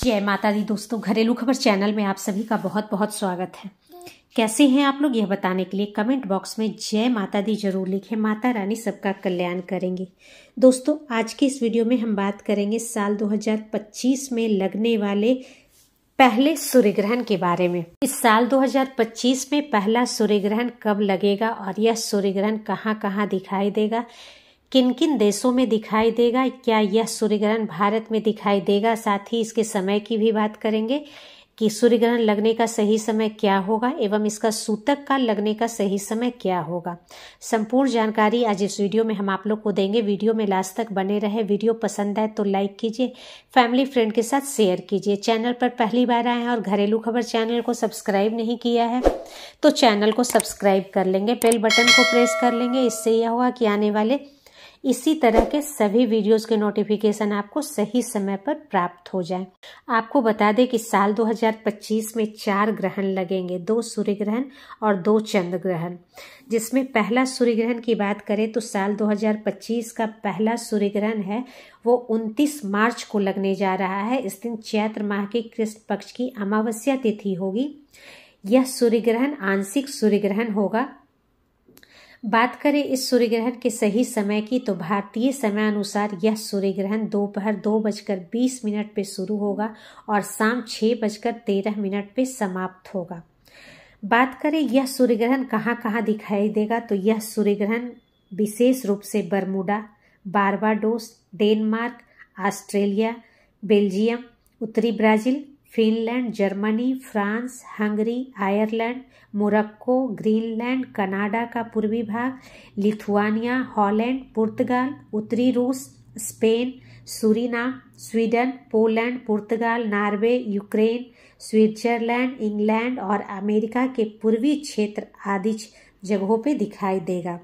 जय माता दी दोस्तों घरेलू खबर चैनल में आप सभी का बहुत बहुत स्वागत है कैसे हैं आप लोग यह बताने के लिए कमेंट बॉक्स में जय माता दी जरूर लिखें माता रानी सबका कल्याण करेंगे दोस्तों आज के इस वीडियो में हम बात करेंगे साल 2025 में लगने वाले पहले सूर्य ग्रहण के बारे में इस साल 2025 में पहला सूर्य ग्रहण कब लगेगा और यह सूर्य ग्रहण कहाँ कहाँ दिखाई देगा किन किन देशों में दिखाई देगा क्या यह सूर्यग्रहण भारत में दिखाई देगा साथ ही इसके समय की भी बात करेंगे कि सूर्यग्रहण लगने का सही समय क्या होगा एवं इसका सूतक का लगने का सही समय क्या होगा संपूर्ण जानकारी आज इस वीडियो में हम आप लोग को देंगे वीडियो में लास्ट तक बने रहे वीडियो पसंद आए तो लाइक कीजिए फैमिली फ्रेंड के साथ शेयर कीजिए चैनल पर पहली बार आए हैं और घरेलू खबर चैनल को सब्सक्राइब नहीं किया है तो चैनल को सब्सक्राइब कर लेंगे बेल बटन को प्रेस कर लेंगे इससे यह होगा कि आने वाले इसी तरह के सभी वीडियोस के नोटिफिकेशन आपको सही समय पर प्राप्त हो जाए आपको बता दें कि साल 2025 में चार ग्रहण लगेंगे दो सूर्य ग्रहण और दो चंद्र ग्रहण जिसमें पहला सूर्य ग्रहण की बात करें तो साल 2025 का पहला सूर्य ग्रहण है वो 29 मार्च को लगने जा रहा है इस दिन चैत्र माह के कृष्ण पक्ष की अमावस्या तिथि होगी यह सूर्य ग्रहण आंशिक सूर्य ग्रहण होगा बात करें इस सूर्य ग्रहण के सही समय की तो भारतीय समय अनुसार यह सूर्य ग्रहण दोपहर दो, दो बजकर बीस मिनट पे शुरू होगा और शाम छः बजकर तेरह मिनट पे समाप्त होगा बात करें यह सूर्य ग्रहण कहाँ कहाँ दिखाई देगा तो यह सूर्य ग्रहण विशेष रूप से Bermuda Barbados Denmark Australia Belgium उत्तरी Brazil Finland Germany France Hungary Ireland Morocco Greenland Canada का पूर्वी भाग लिथुआनिया हॉलैंड पुर्तगाल उत्तरी रूस स्पेन सूरीनाम स्वीडन पोलैंड पुर्तगाल नॉर्वे यूक्रेन स्विट्जरलैंड इंग्लैंड और अमेरिका के पूर्वी क्षेत्र आदि जगहों पे दिखाई देगा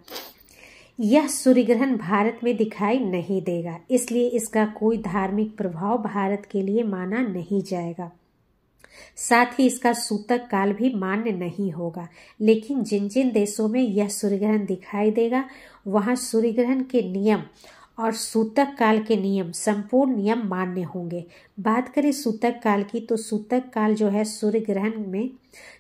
यह ग्रहण भारत में दिखाई नहीं देगा इसलिए इसका कोई धार्मिक प्रभाव भारत के लिए माना नहीं जाएगा साथ ही इसका सूतक काल भी मान्य नहीं होगा लेकिन जिन जिन देशों में यह सूर्य ग्रहण दिखाई देगा वहां ग्रहण के नियम और सूतक काल के नियम संपूर्ण नियम मान्य होंगे बात करें सूतक काल की तो सूतक काल जो है सूर्य ग्रहण में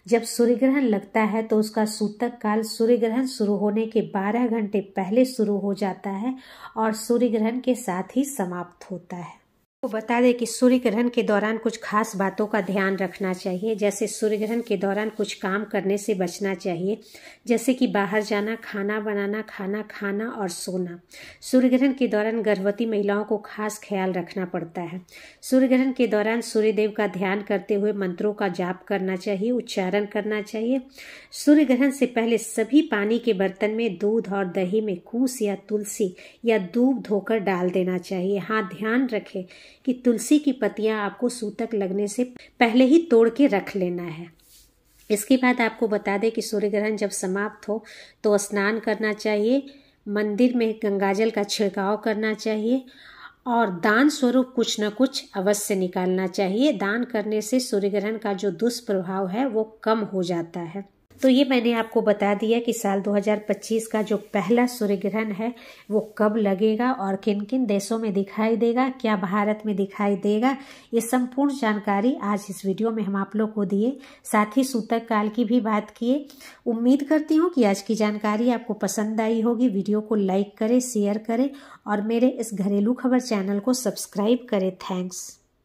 जब सूर्य ग्रहण लगता है तो उसका सूतक काल सूर्य ग्रहण शुरू होने के 12 घंटे पहले शुरू हो जाता है और सूर्य ग्रहण के साथ ही समाप्त होता है आपको बता दें कि सूर्य ग्रहण के दौरान कुछ खास बातों का ध्यान रखना चाहिए जैसे सूर्य ग्रहण के दौरान कुछ काम करने से बचना चाहिए जैसे कि बाहर जाना खाना बनाना खाना खाना और सोना सूर्य ग्रहण के दौरान गर्भवती महिलाओं को खास ख्याल रखना पड़ता है सूर्य ग्रहण के दौरान सूर्यदेव का ध्यान करते हुए मंत्रों का जाप करना चाहिए उच्चारण करना चाहिए सूर्य ग्रहण से पहले सभी पानी के बर्तन में दूध और दही में कूस या तुलसी या दूध धोकर डाल देना चाहिए हाँ ध्यान रखें कि तुलसी की पत्तियां आपको सूतक लगने से पहले ही तोड़ के रख लेना है इसके बाद आपको बता दें कि सूर्य ग्रहण जब समाप्त हो तो स्नान करना चाहिए मंदिर में गंगाजल का छिड़काव करना चाहिए और दान स्वरूप कुछ न कुछ अवश्य निकालना चाहिए दान करने से सूर्य ग्रहण का जो दुष्प्रभाव है वो कम हो जाता है तो ये मैंने आपको बता दिया कि साल 2025 का जो पहला सूर्य ग्रहण है वो कब लगेगा और किन किन देशों में दिखाई देगा क्या भारत में दिखाई देगा ये संपूर्ण जानकारी आज इस वीडियो में हम आप लोग को दिए साथ ही सूतक काल की भी बात किए उम्मीद करती हूँ कि आज की जानकारी आपको पसंद आई होगी वीडियो को लाइक करें शेयर करें और मेरे इस घरेलू खबर चैनल को सब्सक्राइब करें थैंक्स